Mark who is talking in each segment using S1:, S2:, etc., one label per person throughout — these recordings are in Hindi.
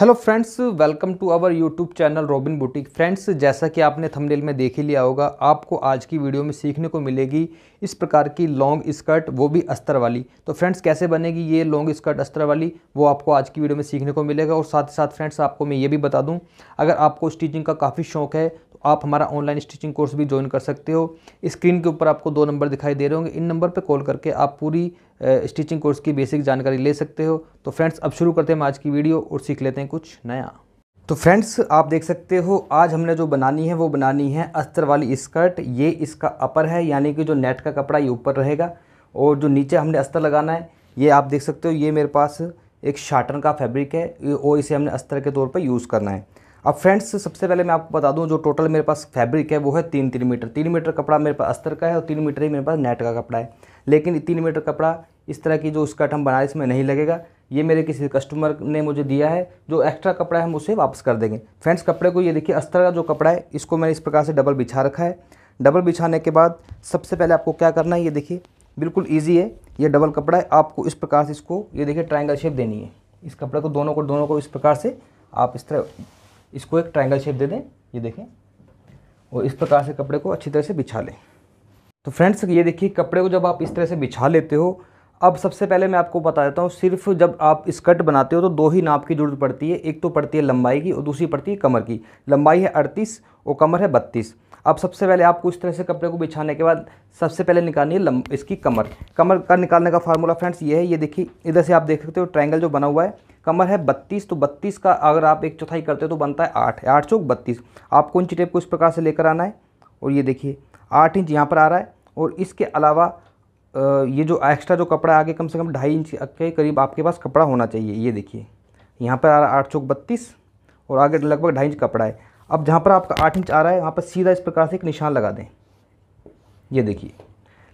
S1: hello friends welcome to our YouTube channel Robin boutique friends जैसा कि आपने थंबनेल में देख ही लिया होगा आपको आज की वीडियो में सीखने को मिलेगी इस प्रकार की लॉन्ग स्कर्ट वो भी अस्तर वाली तो फ्रेंड्स कैसे बनेगी ये लॉन्ग स्कर्ट अस्तर वाली वो आपको आज की वीडियो में सीखने को मिलेगा और साथ ही साथ फ्रेंड्स आपको मैं ये भी बता दूँ अगर आपको स्टिचिंग का काफ़ी शौक है आप हमारा ऑनलाइन स्टिचिंग कोर्स भी ज्वाइन कर सकते हो स्क्रीन के ऊपर आपको दो नंबर दिखाई दे रहे होंगे इन नंबर पर कॉल करके आप पूरी स्टिचिंग कोर्स की बेसिक जानकारी ले सकते हो तो फ्रेंड्स अब शुरू करते हैं आज की वीडियो और सीख लेते हैं कुछ नया तो फ्रेंड्स आप देख सकते हो आज हमने जो बनानी है वो बनानी है अस्तर वाली स्कर्ट ये इसका अपर है यानी कि जो नेट का कपड़ा ये ऊपर रहेगा और जो नीचे हमने अस्तर लगाना है ये आप देख सकते हो ये मेरे पास एक शाटन का फैब्रिक है और इसे हमने अस्तर के तौर पर यूज़ करना है अब फ्रेंड्स सबसे पहले मैं आपको बता दूं जो टोटल मेरे पास फैब्रिक है वो है तीन तीन मीटर तीन मीटर कपड़ा मेरे पास अस्तर का है और तीन मीटर ही मेरे पास नेट का कपड़ा है लेकिन तीन मीटर कपड़ा इस तरह की जो स्कर्ट हम बनाए इसमें नहीं लगेगा ये मेरे किसी कस्टमर ने मुझे दिया है जो एक्स्ट्रा कपड़ा है हम उसे वापस कर देंगे फ्रेंड्स कपड़े को ये देखिए अस्तर का जो कपड़ा है इसको मैंने इस प्रकार से डबल बिछा रखा है डबल बिछाने के बाद सबसे पहले आपको क्या करना है ये देखिए बिल्कुल ईजी है ये डबल कपड़ा है आपको इस प्रकार से इसको ये देखिए ट्राइंगल शेप देनी है इस कपड़े को दोनों को दोनों को इस प्रकार से आप इस तरह इसको एक ट्राइंगल शेप दे दें ये देखें और इस प्रकार से कपड़े को अच्छी तरह से बिछा लें तो फ्रेंड्स ये देखिए कपड़े को जब आप इस तरह से बिछा लेते हो अब सबसे पहले मैं आपको बता देता हूँ सिर्फ जब आप स्कर्ट बनाते हो तो दो ही नाप की ज़रूरत पड़ती है एक तो पड़ती है लंबाई की और दूसरी पड़ती है कमर की लंबाई है अड़तीस और कमर है बत्तीस अब सबसे पहले आपको इस तरह से कपड़े को बिछाने के बाद सबसे पहले निकालनी है इसकी कमर कमर का निकालने का फार्मूला फ्रेंड्स ये है ये देखिए इधर से आप देख सकते हो ट्रैंगल जो बना हुआ है कमर है बत्तीस तो बत्तीस का अगर आप एक चौथाई करते हो तो बनता है आठ आठ चौक बत्तीस आपको इंची टेप को इस प्रकार से लेकर आना है और ये देखिए आठ इंच यहाँ पर आ रहा है और इसके अलावा ये जो एक्स्ट्रा जो कपड़ा आगे कम से कम ढाई इंच के करीब आपके पास कपड़ा होना चाहिए ये देखिए यहाँ पर आ रहा है आठ चौक बत्तीस और आगे लगभग ढाई इंच कपड़ा है अब जहाँ पर आपका आठ इंच आ रहा है वहाँ पर सीधा इस प्रकार से एक निशान लगा दें ये देखिए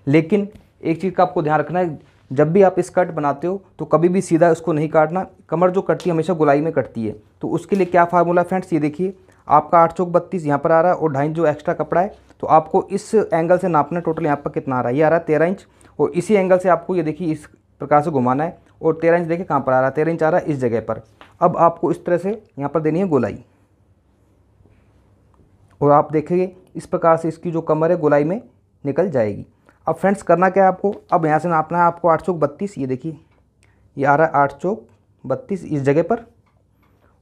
S1: लेकिन एक चीज़ का आपको ध्यान रखना है जब भी आप स्कर्ट बनाते हो तो कभी भी सीधा इसको नहीं काटना कमर जो कटती है हमेशा गुलाई में कटती है तो उसके लिए क्या फार्मूला फ्रेंड्स ये देखिए आपका आठ चौक बत्तीस यहाँ पर आ रहा है और ढाई जो एक्स्ट्रा कपड़ा है तो आपको इस एंगल से नापना टोटल यहाँ पर कितना आ रहा है ये आ रहा है तेरह इंच और इसी एंगल से आपको ये देखिए इस प्रकार से घुमाना है और तेरह इंच देखिए कहाँ पर आ रहा है तेरह इंच आ रहा है इस जगह पर अब आपको इस तरह से यहाँ पर देनी है गोलाई और आप देखेंगे इस प्रकार से इसकी जो कमर है गोलाई में निकल जाएगी अब फ्रेंड्स करना क्या है आपको अब यहाँ से नापना है आपको आठ चौक बत्तीस ये देखिए ये आ रहा है आठ चौक बत्तीस इस जगह पर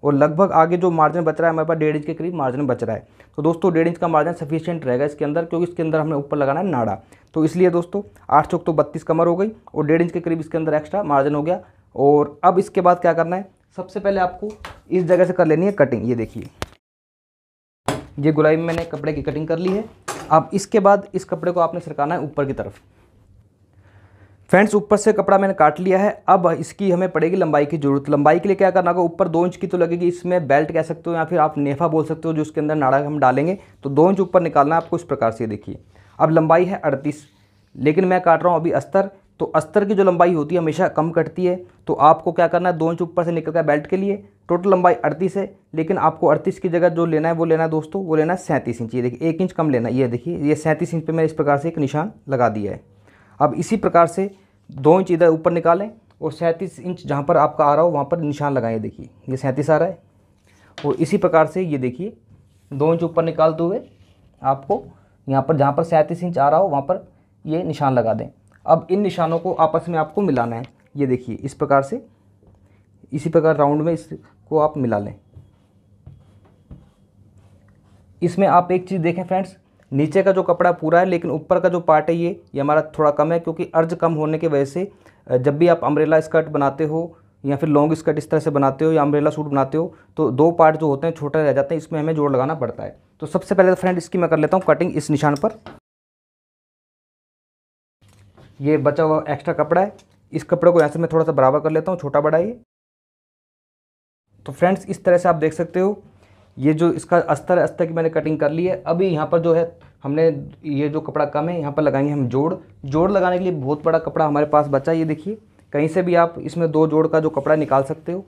S1: और लगभग आगे जो मार्जिन बच रहा है हमारे पास डेढ़ इंच के करीब मार्जिन बच रहा है तो दोस्तों डेढ़ इंच का मार्जिन सफिशियंट रहेगा इसके अंदर क्योंकि इसके अंदर हमें ऊपर लगाना है नाड़ा तो इसलिए दोस्तों आठ चौक तो बत्तीस कमर हो गई और डेढ़ इंच के करीब इसके अंदर एक्स्ट्रा मार्जिन हो गया और अब इसके बाद क्या करना है सबसे पहले आपको इस जगह से कर लेनी है कटिंग ये देखिए ये गुलाई में मैंने कपड़े की कटिंग कर ली है अब इसके बाद इस कपड़े को आपने सरकाना है ऊपर की तरफ फ्रेंड्स ऊपर से कपड़ा मैंने काट लिया है अब इसकी हमें पड़ेगी लंबाई की जरूरत लंबाई के लिए क्या करना होगा ऊपर दो इंच की तो लगेगी इसमें बेल्ट कह सकते हो या फिर आप नेफा बोल सकते हो जो उसके अंदर नाड़ा हम डालेंगे तो दो इंच ऊपर निकालना है आपको इस प्रकार से देखिए अब लंबाई है अड़तीस लेकिन मैं काट रहा हूँ अभी अस्तर तो अस्तर की जो लंबाई होती है हमेशा कम कटती है तो आपको क्या करना है दो इंच ऊपर से निकल कर बेल्ट के लिए टोटल लंबाई अड़तीस है लेकिन आपको अड़तीस की जगह जो लेना है वो लेना है दोस्तों वो लेना है सैंतीस इंच ये देखिए एक इंच कम लेना ये देखिए ये सैंतीस इंच पे मैंने इस प्रकार से एक निशान लगा दिया है अब इसी प्रकार से दो इंच इधर ऊपर निकालें और सैंतीस इंच जहाँ पर आपका आ रहा हो वहाँ पर निशान लगाए देखिए ये सैंतीस आ रहा है और इसी प्रकार से ये देखिए दो इंच ऊपर निकालते हुए आपको यहाँ पर जहाँ पर सैंतीस इंच आ रहा हो वहाँ पर ये निशान लगा दें अब इन निशानों को आपस में आपको मिलाना है ये देखिए इस प्रकार से इसी प्रकार राउंड में इस को आप मिला लें इसमें आप एक चीज़ देखें फ्रेंड्स नीचे का जो कपड़ा पूरा है लेकिन ऊपर का जो पार्ट है ये ये हमारा थोड़ा कम है क्योंकि अर्ज कम होने की वजह से जब भी आप अम्ब्रेला स्कर्ट बनाते हो या फिर लॉन्ग स्कर्ट इस तरह से बनाते हो या अम्ब्रेला सूट बनाते हो तो दो पार्ट जो होते हैं छोटे रह जाते हैं इसमें हमें जोड़ लगाना पड़ता है तो सबसे पहले तो फ्रेंड इसकी मैं कर लेता हूँ कटिंग इस निशान पर ये बचा हुआ एक्स्ट्रा कपड़ा है इस कपड़े को यहाँ से मैं थोड़ा सा बराबर कर लेता हूँ छोटा बड़ा ये तो फ्रेंड्स इस तरह से आप देख सकते हो ये जो इसका अस्तर है अस्तर की मैंने कटिंग कर ली है अभी यहाँ पर जो है हमने ये जो कपड़ा कम है यहाँ पर लगाएंगे हम जोड़ जोड़ लगाने के लिए बहुत बड़ा कपड़ा हमारे पास बचा ये देखिए कहीं से भी आप इसमें दो जोड़ का जो कपड़ा निकाल सकते हो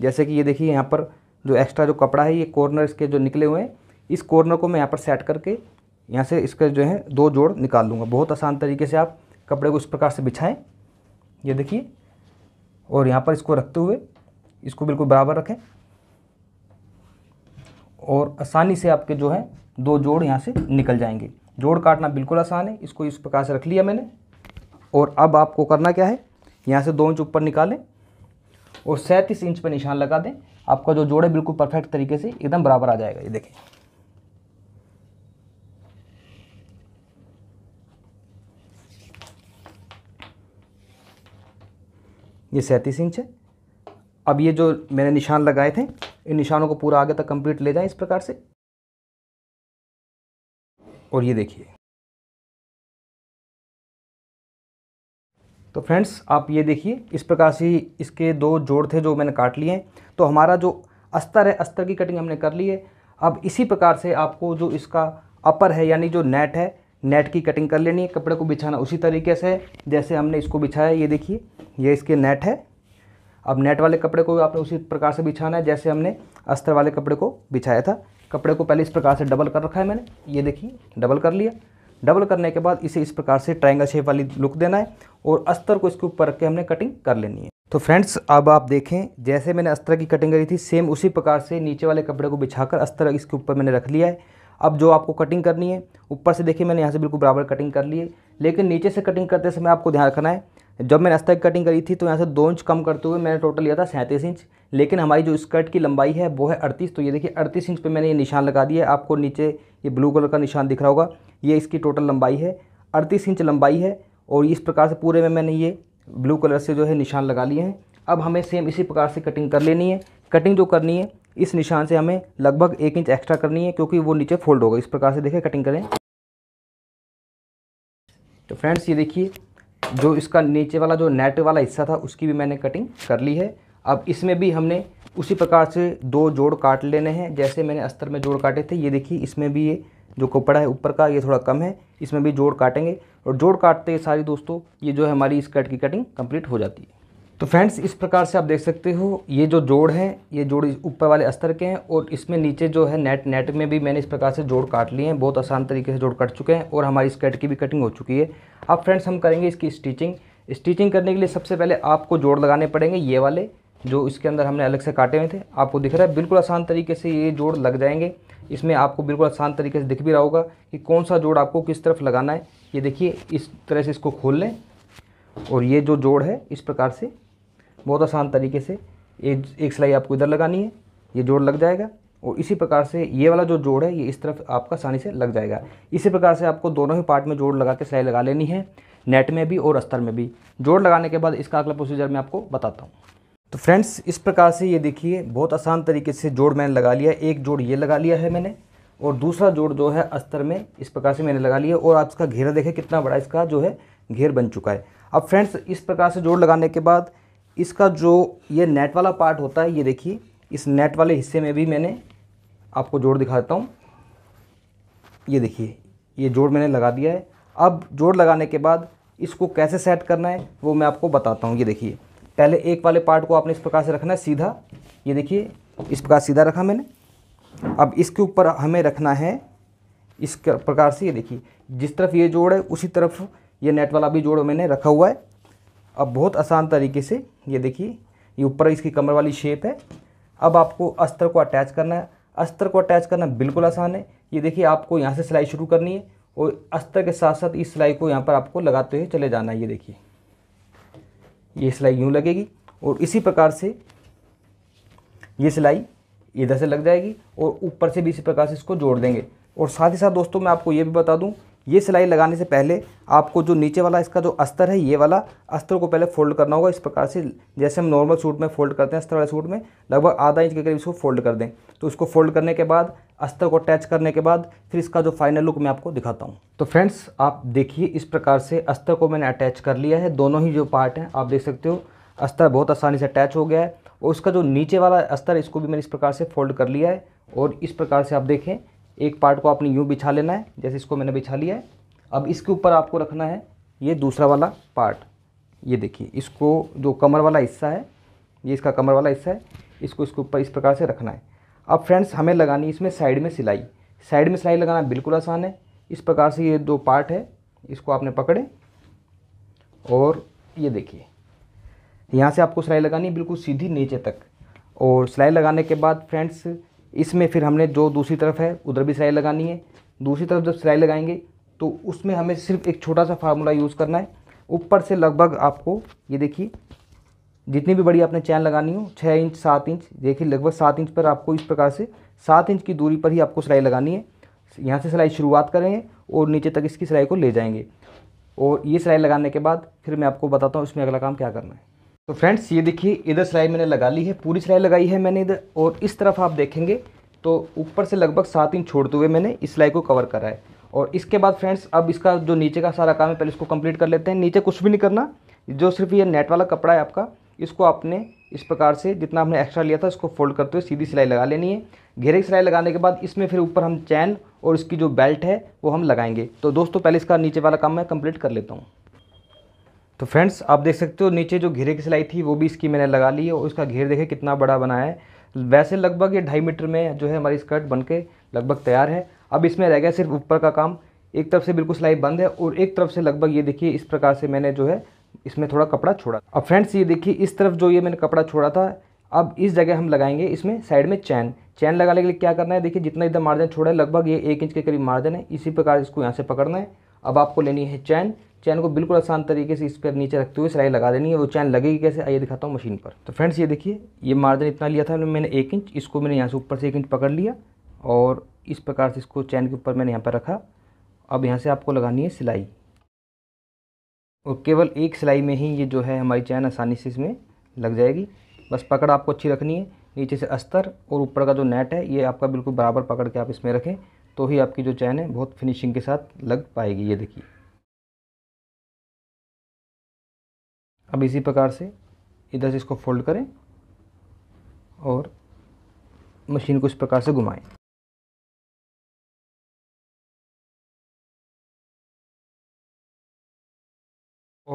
S1: जैसे कि ये देखिए यहाँ पर जो एक्स्ट्रा जो कपड़ा है ये कॉर्नर इसके जो निकले हुए हैं इस कॉर्नर को मैं यहाँ पर सेट करके यहाँ से इसके जो है दो जोड़ निकाल लूँगा बहुत आसान तरीके से आप कपड़े को इस प्रकार से बिछाएँ ये देखिए और यहाँ पर इसको रखते हुए इसको बिल्कुल बराबर रखें और आसानी से आपके जो है दो जोड़ यहाँ से निकल जाएंगे जोड़ काटना बिल्कुल आसान है इसको इस प्रकार से रख लिया मैंने और अब आपको करना क्या है यहाँ से दो इंच ऊपर निकालें और सैंतीस इंच पर निशान लगा दें आपका जो जोड़ है बिल्कुल परफेक्ट तरीके से एकदम बराबर आ जाएगा ये देखें ये सैंतीस इंच है अब ये जो मैंने निशान लगाए थे इन निशानों को पूरा आगे तक कंप्लीट ले जाएं इस प्रकार से और ये देखिए तो फ्रेंड्स आप ये देखिए इस प्रकार से इसके दो जोड़ थे जो मैंने काट लिए हैं तो हमारा जो अस्तर है अस्तर की कटिंग हमने कर ली है अब इसी प्रकार से आपको जो इसका अपर है यानी जो नेट है नेट की कटिंग कर लेनी है कपड़े को बिछाना उसी तरीके से जैसे हमने इसको बिछाया ये देखिए ये इसके नेट है अब नेट वाले कपड़े को भी आपने उसी प्रकार से बिछाना है जैसे हमने अस्तर वाले कपड़े को बिछाया था कपड़े को पहले इस प्रकार से डबल कर रखा है मैंने ये देखिए डबल कर लिया डबल करने के बाद इसे इस प्रकार से ट्रायंगल शेप वाली लुक देना है और अस्तर को इसके ऊपर रख के हमने कटिंग कर लेनी है तो फ्रेंड्स अब आप देखें जैसे मैंने अस्तर की कटिंग करी थी सेम उसी प्रकार से नीचे वाले कपड़े को बिछाकर अस्तर इसके ऊपर मैंने रख लिया है अब जो आपको कटिंग करनी है ऊपर से देखिए मैंने यहाँ से बिल्कुल बराबर कटिंग कर ली है लेकिन नीचे से कटिंग करते समय आपको ध्यान रखना है जब मैंने अस्तर की कटिंग करी थी तो यहाँ से दो इंच कम करते हुए मैंने टोटल लिया था सैंतीस इंच लेकिन हमारी जो स्कर्ट की लंबाई है वो है अड़तीस तो ये देखिए अड़तीस इंच पे मैंने ये निशान लगा दिया आपको नीचे ये ब्लू कलर का निशान दिख रहा होगा ये इसकी टोटल लंबाई है अड़तीस इंच लंबाई है और इस प्रकार से पूरे में मैंने ये ब्लू कलर से जो है निशान लगा लिए हैं अब हमें सेम इसी प्रकार से कटिंग कर लेनी है कटिंग जो करनी है इस निशान से हमें लगभग एक इंच एक्स्ट्रा करनी है क्योंकि वो नीचे फोल्ड होगा इस प्रकार से देखें कटिंग करें तो फ्रेंड्स ये देखिए जो इसका नीचे वाला जो नेट वाला हिस्सा था उसकी भी मैंने कटिंग कर ली है अब इसमें भी हमने उसी प्रकार से दो जोड़ काट लेने हैं जैसे मैंने अस्तर में जोड़ काटे थे ये देखिए इसमें भी ये जो कपड़ा है ऊपर का ये थोड़ा कम है इसमें भी जोड़ काटेंगे और जोड़ काटते सारी दोस्तों ये जो है हमारी इस कट की कटिंग कंप्लीट हो जाती है तो फ्रेंड्स इस प्रकार से आप देख सकते हो ये जो जोड़ है ये जोड़ ऊपर वाले स्तर के हैं और इसमें नीचे जो है नेट नेट में भी मैंने इस प्रकार से जोड़ काट लिए हैं बहुत आसान तरीके से जोड़ कट चुके हैं और हमारी स्कर्ट की भी कटिंग हो चुकी है अब फ्रेंड्स हम करेंगे इसकी स्टिचिंग स्टिचिंग करने के लिए सबसे पहले आपको जोड़ लगाने पड़ेंगे ये वाले जो इसके अंदर हमने अलग से काटे हुए थे आपको दिख रहा है बिल्कुल आसान तरीके से ये जोड़ लग जाएंगे इसमें आपको बिल्कुल आसान तरीके से दिख भी रहा होगा कि कौन सा जोड़ आपको किस तरफ लगाना है ये देखिए इस तरह से इसको खोल लें और ये जो जोड़ है इस प्रकार से बहुत आसान तरीके से ये एक सिलाई आपको इधर लगानी है ये जोड़ लग जाएगा और इसी प्रकार से ये वाला जो जोड़ है ये इस तरफ आपका आसानी से लग जाएगा इसी प्रकार से आपको दोनों ही पार्ट में जोड़ लगा के सिलाई लगा लेनी है नेट में भी और अस्तर में भी जोड़ लगाने के बाद इसका अगला प्रोसीजर मैं आपको बताता हूँ तो फ्रेंड्स इस प्रकार से ये देखिए बहुत आसान तरीके से जोड़ मैंने लगा लिया एक जोड़ ये लगा लिया है मैंने और दूसरा जोड़ जो है अस्तर में इस प्रकार से मैंने लगा लिया और आप इसका घेरा देखें कितना बड़ा इसका जो है घेर बन चुका है अब फ्रेंड्स इस प्रकार से जोड़ लगाने के बाद इसका जो ये नेट वाला पार्ट होता है ये देखिए इस नेट वाले हिस्से में भी मैंने आपको जोड़ दिखा देता हूँ ये देखिए ये जोड़ मैंने लगा दिया है अब जोड़ लगाने के बाद इसको कैसे सेट करना है वो मैं आपको बताता हूँ ये देखिए पहले एक वाले पार्ट को आपने इस प्रकार से रखना है सीधा ये देखिए इस प्रकार सीधा रखा मैंने अब इसके ऊपर हमें रखना है इस प्रकार से ये देखिए जिस तरफ ये जोड़ है उसी तरफ ये नेट वाला भी जोड़ मैंने रखा हुआ है अब बहुत आसान तरीके से ये देखिए ये ऊपर इसकी कमर वाली शेप है अब आपको अस्तर को अटैच करना है अस्तर को अटैच करना बिल्कुल आसान है ये देखिए आपको यहाँ से सिलाई शुरू करनी है और अस्तर के साथ साथ इस सिलाई को यहाँ पर आपको लगाते हुए चले जाना है ये देखिए ये सिलाई यूँ लगेगी और इसी प्रकार से ये सिलाई इधर से लग जाएगी और ऊपर से भी इसी प्रकार से इसको जोड़ देंगे और साथ ही साथ दोस्तों मैं आपको ये भी बता दूँ ये सिलाई लगाने से पहले आपको जो नीचे वाला इसका जो अस्तर है ये वाला अस्तर को पहले फोल्ड करना होगा इस प्रकार से जैसे हम नॉर्मल सूट में फोल्ड करते हैं अस्तर वाले सूट में लगभग आधा इंच के करीब इसको फोल्ड कर दें तो उसको फोल्ड करने के बाद अस्तर को अटैच करने के बाद फिर इसका जो फाइनल लुक मैं आपको दिखाता हूँ तो फ्रेंड्स आप देखिए इस प्रकार से अस्तर को मैंने अटैच कर लिया है दोनों ही जो पार्ट हैं आप देख सकते हो अस्तर बहुत आसानी से अटैच हो गया है और उसका जो नीचे वाला अस्तर इसको भी मैंने इस प्रकार से फोल्ड कर लिया है और इस प्रकार से आप देखें एक पार्ट को आपने यूँ बिछा लेना है जैसे इसको मैंने बिछा लिया है अब इसके ऊपर आपको रखना है ये दूसरा वाला पार्ट ये देखिए इसको जो कमर वाला हिस्सा है ये इसका कमर वाला हिस्सा है इसको इसके ऊपर इस प्रकार से रखना है अब फ्रेंड्स हमें लगानी इसमें साइड में सिलाई साइड में सिलाई लगाना बिल्कुल आसान है इस प्रकार से ये दो पार्ट है इसको आपने पकड़े और ये देखिए यहाँ से आपको सिलाई लगानी बिल्कुल सीधी नीचे तक और सिलाई लगाने के बाद फ्रेंड्स इसमें फिर हमने जो दूसरी तरफ है उधर भी सिलाई लगानी है दूसरी तरफ जब सिलाई लगाएंगे तो उसमें हमें सिर्फ एक छोटा सा फार्मूला यूज़ करना है ऊपर से लगभग आपको ये देखिए जितनी भी बड़ी आपने चैन लगानी हो छः इंच सात इंच देखिए लगभग सात इंच पर आपको इस प्रकार से सात इंच की दूरी पर ही आपको सिलाई लगानी है यहाँ से सिलाई शुरुआत करेंगे और नीचे तक इसकी सिलाई को ले जाएंगे और ये सिलाई लगाने के बाद फिर मैं आपको बताता हूँ इसमें अगला काम क्या करना है तो फ्रेंड्स ये देखिए इधर सिलाई मैंने लगा ली है पूरी सिलाई लगाई है मैंने इधर और इस तरफ आप देखेंगे तो ऊपर से लगभग सात इंच छोड़ते हुए मैंने इस सिलाई को कवर करा है और इसके बाद फ्रेंड्स अब इसका जो नीचे का सारा काम है पहले इसको कंप्लीट कर लेते हैं नीचे कुछ भी नहीं करना जो सिर्फ ये नेट वाला कपड़ा है आपका इसको आपने इस प्रकार से जितना आपने एक्स्ट्रा लिया था इसको फोल्ड करते हुए सीधी सिलाई लगा लेनी है घेरे की सिलाई लगाने के बाद इसमें फिर ऊपर हम चैन और इसकी जो बेल्ट है वो हम लगाएंगे तो दोस्तों पहले इसका नीचे वाला काम मैं कंप्लीट कर लेता हूँ तो फ्रेंड्स आप देख सकते हो नीचे जो घेरे की सिलाई थी वो भी इसकी मैंने लगा ली है और इसका घेर देखे कितना बड़ा बना है वैसे लगभग ये ढाई मीटर में जो है हमारी स्कर्ट बन के लगभग तैयार है अब इसमें रह गया सिर्फ ऊपर का काम एक तरफ से बिल्कुल सिलाई बंद है और एक तरफ से लगभग ये देखिए इस प्रकार से मैंने जो है इसमें थोड़ा कपड़ा छोड़ा अब फ्रेंड्स ये देखिए इस तरफ जो ये मैंने कपड़ा छोड़ा था अब इस जगह हम लगाएंगे इसमें साइड में चैन चैन लगाने के लिए क्या करना है देखिए जितना इधर मार्जिन छोड़ा है लगभग ये एक इंच के करीब मार्जिन है इसी प्रकार इसको यहाँ से पकड़ना है अब आपको लेनी है चैन चैन को बिल्कुल आसान तरीके से इस पर नीचे रखते हुए सिलाई लगा देनी है वो चैन लगेगी कैसे आइए दिखाता हूँ मशीन पर तो फ्रेंड्स ये देखिए ये मार्जिन इतना लिया था मैंने एक इंच इसको मैंने यहाँ से ऊपर से एक इंच पकड़ लिया और इस प्रकार से इसको चैन के ऊपर मैंने यहाँ पर रखा अब यहाँ से आपको लगानी है सिलाई और केवल एक सिलाई में ही ये जो है हमारी चैन आसानी से इसमें लग जाएगी बस पकड़ आपको अच्छी रखनी है नीचे से अस्तर और ऊपर का जो नेट है ये आपका बिल्कुल बराबर पकड़ के आप इसमें रखें तो ही आपकी जो चैन है बहुत फिनिशिंग के साथ लग पाएगी ये देखिए अब इसी प्रकार से इधर से इसको फोल्ड करें और मशीन को इस प्रकार से घुमाएं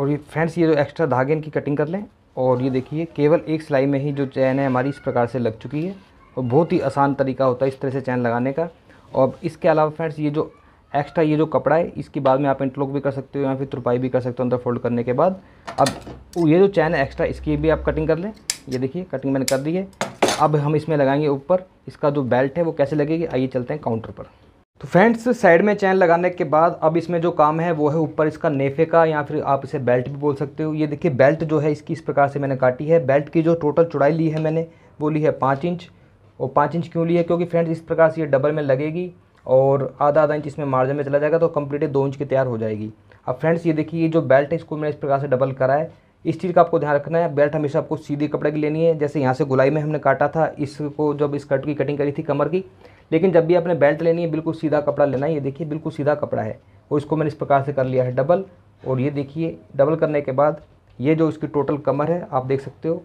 S1: और ये फ्रेंड्स ये जो एक्स्ट्रा धागे इनकी कटिंग कर लें और ये देखिए केवल एक सिलाई में ही जो चैन है हमारी इस प्रकार से लग चुकी है और बहुत ही आसान तरीका होता है इस तरह से चैन लगाने का और इसके अलावा फ्रेंड्स ये जो एक्स्ट्रा ये जो कपड़ा है इसके बाद में आप इंटरलॉक भी कर सकते हो या फिर तुरपाई भी कर सकते हो अंदर फोल्ड करने के बाद अब ये जो चैन है एक्स्ट्रा इसकी भी आप कटिंग कर लें ये देखिए कटिंग मैंने कर दी है अब हम इसमें लगाएंगे ऊपर इसका जो बेल्ट है वो कैसे लगेगी आइए चलते हैं काउंटर पर तो फ्रेंड्स साइड में चैन लगाने के बाद अब इसमें जो काम है वो है ऊपर इसका नेफे का या फिर आप इसे बेल्ट भी बोल सकते हो ये देखिए बेल्ट जो है इसकी इस प्रकार से मैंने काटी है बेल्ट की जो टोटल चौड़ाई ली है मैंने वो ली है पाँच इंच और पाँच इंच क्यों लिया क्योंकि फ्रेंड्स इस प्रकार से ये डबल में लगेगी और आधा आधा इंच इसमें मार्जिन में चला जाएगा तो कंप्लीट दो इंच की तैयार हो जाएगी अब फ्रेंड्स ये देखिए ये जो बेल्ट है इसको मैंने इस प्रकार से डबल करा है इस चीज़ का आपको ध्यान रखना है बेल्ट हमेशा आपको सीधे कपड़े की लेनी है जैसे यहाँ से गुलाई में हमने काटा था इसको जब इस कट की कटिंग करी थी कमर की लेकिन जब भी आपने बेल्ट लेनी है बिल्कुल सीधा कपड़ा लेना है ये देखिए बिल्कुल सीधा कपड़ा है और इसको मैंने इस प्रकार से कर लिया है डबल और ये देखिए डबल करने के बाद ये जो इसकी टोटल कमर है आप देख सकते हो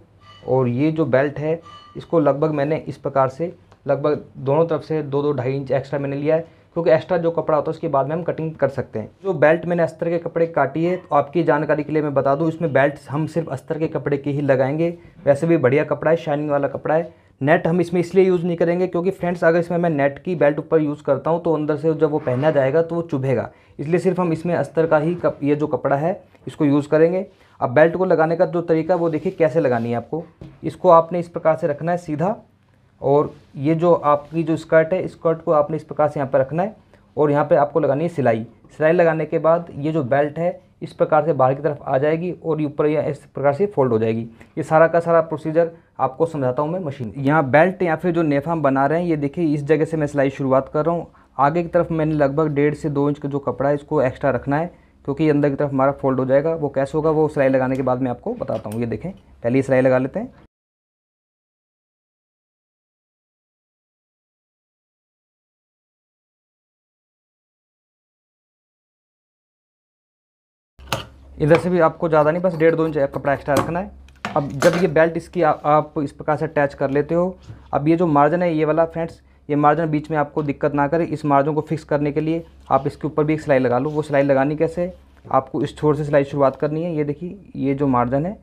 S1: और ये जो बेल्ट है इसको लगभग मैंने इस प्रकार से लगभग दोनों तरफ से दो दो ढाई इंच एक्स्ट्रा मैंने लिया है क्योंकि एक्स्ट्रा जो कपड़ा होता है उसके बाद में हम कटिंग कर सकते हैं जो बेल्ट मैंने अस्तर के कपड़े काटी है तो आपकी जानकारी के लिए मैं बता दूँ इसमें बेल्ट हम सिर्फ अस्तर के कपड़े के ही लगाएंगे वैसे भी बढ़िया कपड़ा है शाइनिंग वाला कपड़ा है नेट हम इसमें इसलिए यूज़ नहीं करेंगे क्योंकि फ्रेंड्स अगर इसमें मैं नेट की बेल्ट ऊपर यूज़ करता हूँ तो अंदर से जब वो पहना जाएगा तो वो चुभेगा इसलिए सिर्फ हम इसमें अस्तर का ही कप ये जो कपड़ा है इसको यूज़ करेंगे अब बेल्ट को लगाने का जो तरीका वो देखिए कैसे लगानी है आपको इसको आपने इस प्रकार से रखना है सीधा और ये जो आपकी जो स्कर्ट है स्कर्ट को आपने इस प्रकार से यहाँ पर रखना है और यहाँ पे आपको लगानी है सिलाई सिलाई लगाने के बाद ये जो बेल्ट है इस प्रकार से बाहर की तरफ आ जाएगी और ऊपर या इस प्रकार से फोल्ड हो जाएगी ये सारा का सारा प्रोसीजर आपको समझाता हूँ मैं मशीन यहाँ बेल्ट या फिर जो नेफा हम बना रहे हैं ये देखिए इस जगह से मैं सिलाई शुरुआत कर रहा हूँ आगे की तरफ मैंने लगभग डेढ़ से दो इंच का जो कपड़ा है इसको एक्स्ट्रा रखना है क्योंकि अंदर की तरफ हमारा फोल्ड हो जाएगा वो कैसे होगा वो सिलाई लगाने के बाद मैं आपको बताता हूँ ये देखें पहले सिलाई लगा लेते हैं इधर से भी आपको ज़्यादा नहीं बस डेढ़ दो इंच कपड़ा एक्स्ट्रा रखना है अब जब ये बेल्ट इसकी आ, आप इस प्रकार से अटैच कर लेते हो अब ये जो मार्जिन है ये वाला फ्रेंड्स ये मार्जिन बीच में आपको दिक्कत ना करे इस मार्जिन को फिक्स करने के लिए आप इसके ऊपर भी एक सिलाई लगा लो वो सिलाई लगानी कैसे आपको इस छोर से सिलाई शुरुआत करनी है ये देखिए ये जो मार्जिन है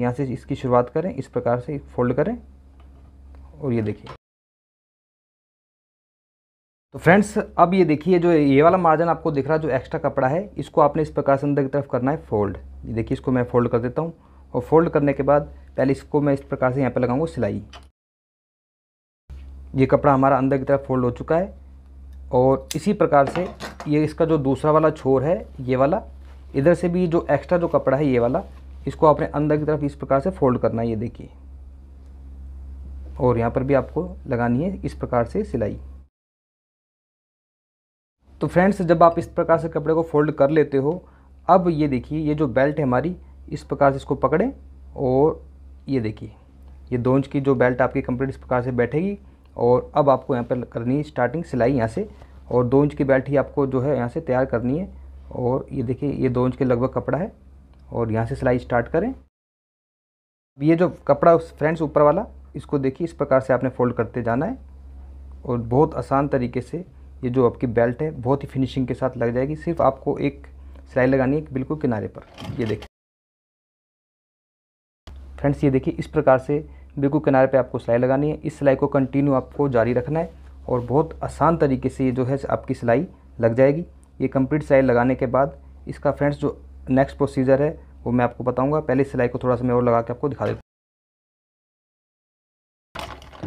S1: यहाँ से इसकी शुरुआत करें इस प्रकार से फोल्ड करें और ये देखिए तो फ्रेंड्स अब ये देखिए जो ये वाला मार्जिन आपको दिख रहा है जो एक्स्ट्रा कपड़ा है इसको आपने इस प्रकार से अंदर की तरफ करना है फोल्ड ये देखिए इसको मैं फोल्ड कर देता हूँ और फोल्ड करने के बाद पहले इसको मैं इस प्रकार से यहाँ पर लगाऊंगा सिलाई ये कपड़ा हमारा अंदर की तरफ फोल्ड हो चुका है और इसी प्रकार से ये इसका जो दूसरा वाला छोर है ये वाला इधर से भी जो एक्स्ट्रा जो कपड़ा है ये वाला इसको आपने अंदर की तरफ इस प्रकार से फोल्ड करना है ये देखिए और यहाँ पर भी आपको लगानी है इस प्रकार से सिलाई तो फ्रेंड्स जब आप इस प्रकार से कपड़े को फोल्ड कर लेते हो अब ये देखिए ये जो बेल्ट है हमारी इस प्रकार से इसको पकड़ें और ये देखिए ये दो इंच की जो बेल्ट आपकी कंप्लीट इस प्रकार से बैठेगी और अब आपको यहाँ पर करनी है स्टार्टिंग सिलाई यहाँ से और दो इंच की बेल्ट ही आपको जो है यहाँ से तैयार करनी है और ये देखिए ये दो इंच के लगभग कपड़ा है और यहाँ से सिलाई स्टार्ट करें ये जो कपड़ा फ्रेंड्स ऊपर वाला इसको देखिए इस प्रकार से आपने फोल्ड करते जाना है और बहुत आसान तरीके से ये जो आपकी बेल्ट है बहुत ही फिनिशिंग के साथ लग जाएगी सिर्फ आपको एक सिलाई लगानी है बिल्कुल किनारे पर ये देखिए फ्रेंड्स ये देखिए इस प्रकार से बिल्कुल किनारे पे आपको सिलाई लगानी है इस सिलाई को कंटिन्यू आपको जारी रखना है और बहुत आसान तरीके से ये जो है आपकी सिलाई लग जाएगी ये कंप्लीट सिलाई लगाने के बाद इसका फ्रेंड्स जो नेक्स्ट प्रोसीजर है वो मैं आपको बताऊँगा पहले सिलाई को थोड़ा सा मैं और लगा के आपको दिखा देता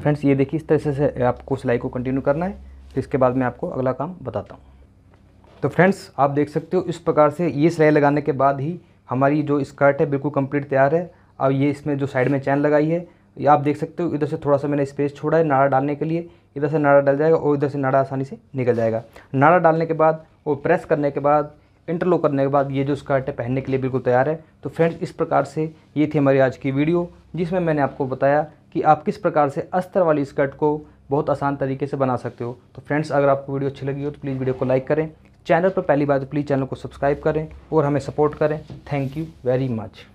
S1: फ्रेंड्स ये देखिए इस तरह से आपको सिलाई को कंटिन्यू करना है तो इसके बाद मैं आपको अगला काम बताता हूँ तो फ्रेंड्स आप देख सकते हो इस प्रकार से ये सिलाई लगाने के बाद ही हमारी जो स्कर्ट है बिल्कुल कंप्लीट तैयार है अब ये इसमें जो साइड में चैन लगाई है ये आप देख सकते हो इधर से थोड़ा सा मैंने स्पेस छोड़ा है नाड़ा डालने के लिए इधर से नाड़ा डाल जाएगा और इधर से नाड़ा आसानी से निकल जाएगा नाड़ा डालने के बाद और प्रेस करने के बाद इंटरलॉक करने के बाद ये जो स्कर्ट है पहनने के लिए बिल्कुल तैयार है तो फ्रेंड्स इस प्रकार से ये थी हमारी आज की वीडियो जिसमें मैंने आपको बताया कि आप किस प्रकार से अस्तर वाली स्कर्ट को बहुत आसान तरीके से बना सकते हो तो फ्रेंड्स अगर आपको वीडियो अच्छी लगी हो तो प्लीज़ वीडियो को लाइक करें चैनल पर पहली बार तो प्लीज़ चैनल को सब्सक्राइब करें और हमें सपोर्ट करें थैंक यू वेरी मच